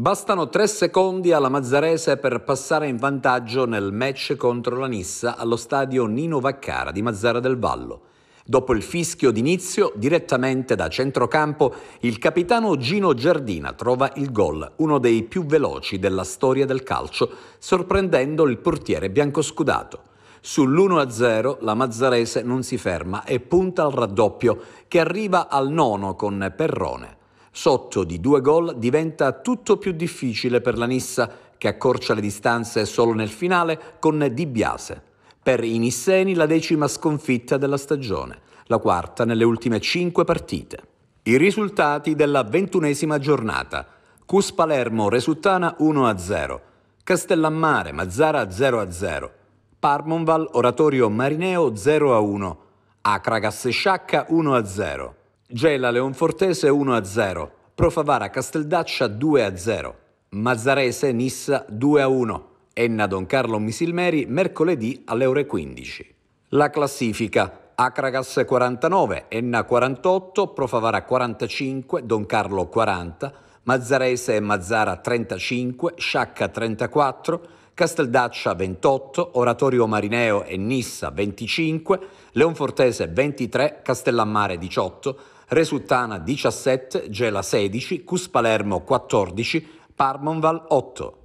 Bastano tre secondi alla Mazzarese per passare in vantaggio nel match contro la Nissa allo stadio Nino Vaccara di Mazzara del Vallo. Dopo il fischio d'inizio, direttamente da centrocampo, il capitano Gino Giardina trova il gol, uno dei più veloci della storia del calcio, sorprendendo il portiere biancoscudato. Sull'1-0 la Mazzarese non si ferma e punta al raddoppio, che arriva al nono con Perrone. Sotto di due gol diventa tutto più difficile per la Nissa, che accorcia le distanze solo nel finale con Di Biase. Per i Nisseni la decima sconfitta della stagione, la quarta nelle ultime cinque partite. I risultati della ventunesima giornata. Cus Palermo Resuttana 1-0, Castellammare Mazzara 0-0, Parmonval Oratorio Marineo 0-1, Acragas Sciacca 1-0. Gela Leonfortese 1-0, Profavara Casteldaccia 2-0, Mazzarese Nissa 2-1, Enna Don Carlo Misilmeri mercoledì alle ore 15. La classifica Acragas 49, Enna 48, Profavara 45, Don Carlo 40, Mazzarese e Mazzara 35, Sciacca 34, Casteldaccia 28, Oratorio Marineo e Nissa 25, Leonfortese 23, Castellammare 18, Resultana 17, Gela 16, Cuspalermo 14, Parmonval 8.